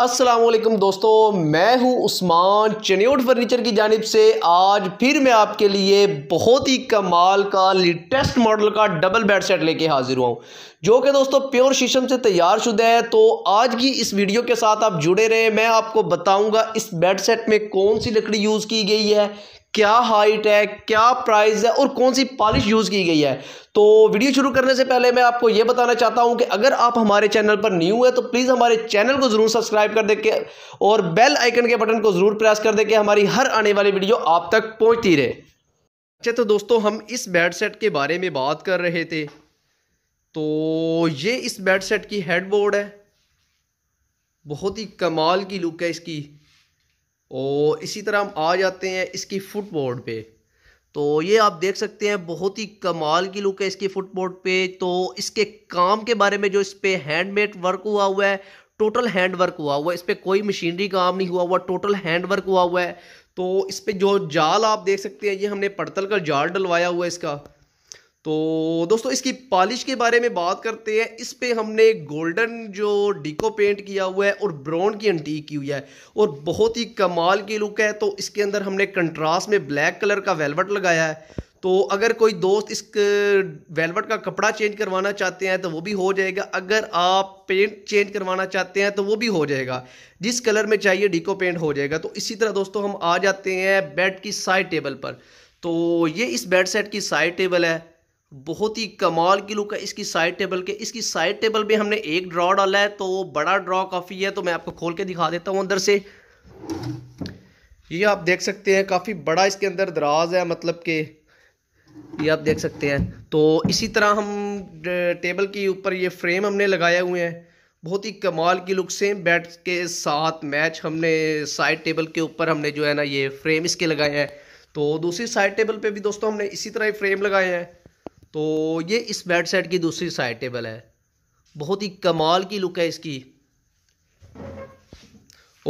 असलम दोस्तों मैं हूं उस्मान चन्योट फर्नीचर की जानब से आज फिर मैं आपके लिए बहुत ही कमाल का लेटेस्ट मॉडल का डबल बेड सेट लेके हाजिर हुआ हूं जो कि दोस्तों प्योर शीशम से तैयार शुदा है तो आज की इस वीडियो के साथ आप जुड़े रहे मैं आपको बताऊंगा इस बेड सेट में कौन सी लकड़ी यूज़ की गई है क्या हाइट है क्या प्राइस है और कौन सी पॉलिश यूज़ की गई है तो वीडियो शुरू करने से पहले मैं आपको ये बताना चाहता हूँ कि अगर आप हमारे चैनल पर न्यू है तो प्लीज़ हमारे चैनल को ज़रूर सब्सक्राइब कर के और बेल आइकन के बटन को ज़रूर प्रेस कर दे के हमारी हर आने वाली वीडियो आप तक पहुँचती रहे अच्छा तो दोस्तों हम इस बेड सेट के बारे में बात कर रहे थे तो ये इस बेड सेट की हेडबोर्ड है बहुत ही कमाल की लुक है इसकी और इसी तरह हम आ जाते हैं इसकी फुटबोर्ड पे तो ये आप देख सकते हैं बहुत ही कमाल की लुक है इसकी फुटबोर्ड पे तो इसके काम के बारे में जो इस पर हैंडमेड वर्क हुआ हुआ है टोटल हैंड वर्क हुआ हुआ है इस पर कोई मशीनरी काम नहीं हुआ हुआ टोटल हैंड वर्क हुआ हुआ है तो इस पर जो जाल आप देख सकते हैं ये हमने पड़तल का जाल डलवाया हुआ है इसका तो दोस्तों इसकी पॉलिश के बारे में बात करते हैं इस पर हमने गोल्डन जो डिको पेंट किया हुआ है और ब्राउन की एंटीक की हुई है और बहुत ही कमाल की लुक है तो इसके अंदर हमने कंट्रास्ट में ब्लैक कलर का वेलवेट लगाया है तो अगर कोई दोस्त इस वेलवेट का कपड़ा चेंज करवाना चाहते हैं तो वो भी हो जाएगा अगर आप पेंट चेंज करवाना चाहते हैं तो वो भी हो जाएगा जिस कलर में चाहिए डिको पेंट हो जाएगा तो इसी तरह दोस्तों हम आ जाते हैं बेड की साइड टेबल पर तो ये इस बेड सेट की साइड टेबल है बहुत ही कमाल की लुक है इसकी साइड टेबल के इसकी साइड टेबल पे हमने एक ड्रॉ डाला है तो बड़ा ड्रॉ काफ़ी है तो मैं आपको खोल के दिखा देता हूँ अंदर से ये आप देख सकते हैं काफ़ी बड़ा इसके अंदर दराज है मतलब के ये आप देख सकते हैं तो इसी तरह हम टेबल के ऊपर ये फ्रेम हमने लगाए हुए हैं बहुत ही कमाल की लुक सेम बैट के साथ मैच हमने साइड टेबल के ऊपर हमने जो है ना ये फ्रेम इसके लगाए हैं तो दूसरी साइड टेबल पे भी दोस्तों हमने इसी तरह ही फ्रेम लगाए हैं तो ये इस बेड सेट की दूसरी साइड टेबल है बहुत ही कमाल की लुक है इसकी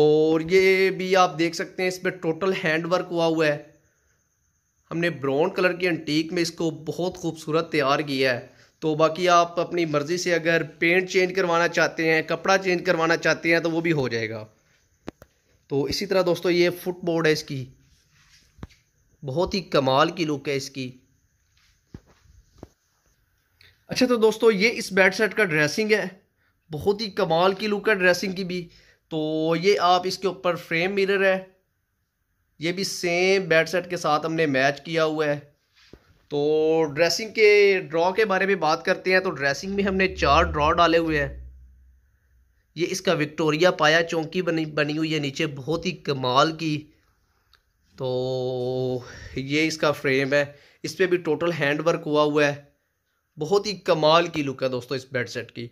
और ये भी आप देख सकते हैं इस पर टोटल हैंड वर्क हुआ हुआ है हमने ब्राउन कलर की एंटीक में इसको बहुत खूबसूरत तैयार किया है तो बाकी आप अपनी मर्ज़ी से अगर पेंट चेंज करवाना चाहते हैं कपड़ा चेंज करवाना चाहते हैं तो वो भी हो जाएगा तो इसी तरह दोस्तों ये फुटबोर्ड है इसकी बहुत ही कमाल की लुक है इसकी अच्छा तो दोस्तों ये इस बेड सेट का ड्रेसिंग है बहुत ही कमाल की लुक है ड्रेसिंग की भी तो ये आप इसके ऊपर फ्रेम मिरर है ये भी सेम बेड सेट के साथ हमने मैच किया हुआ है तो ड्रेसिंग के ड्रॉ के बारे में बात करते हैं तो ड्रेसिंग में हमने चार ड्रॉ डाले हुए हैं ये इसका विक्टोरिया पाया चौंकी बनी बनी हुई है नीचे बहुत ही कमाल की तो ये इसका फ्रेम है इस पर भी टोटल हैंड वर्क हुआ हुआ है बहुत ही कमाल की लुक है दोस्तों इस बेड सेट की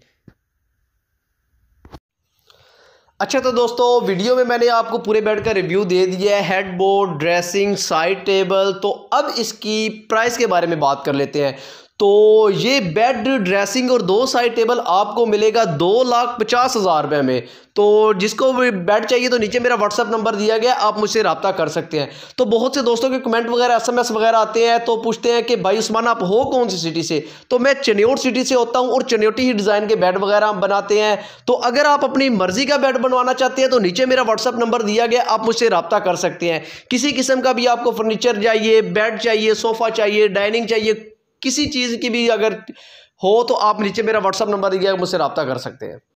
अच्छा तो दोस्तों वीडियो में मैंने आपको पूरे बेड का रिव्यू दे दिया है headboard dressing side table तो अब इसकी प्राइस के बारे में बात कर लेते हैं तो ये बेड ड्रेसिंग और दो साइड टेबल आपको मिलेगा दो लाख पचास हज़ार रुपये में तो जिसको बेड चाहिए तो नीचे मेरा व्हाट्सअप नंबर दिया गया आप मुझसे रबता कर सकते हैं तो बहुत से दोस्तों के कमेंट वगैरह एस वगैरह आते हैं तो पूछते हैं कि भाई उस्मान आप हो कौन सी सिटी से तो मैं चन्योट सिटी से होता हूँ और चन्योटी ही डिज़ाइन के बेड वगैरह हम बनाते हैं तो अगर आप अपनी मर्ज़ी का बेड बनवाना चाहते हैं तो नीचे मेरा व्हाट्सअप नंबर दिया गया आप मुझसे रबता कर सकते हैं किसी किस्म का भी आपको फर्नीचर चाहिए बेड चाहिए सोफ़ा चाहिए डाइनिंग चाहिए किसी चीज़ की भी अगर हो तो आप नीचे मेरा व्हाट्सअप नंबर दिया मुझसे रबता कर सकते हैं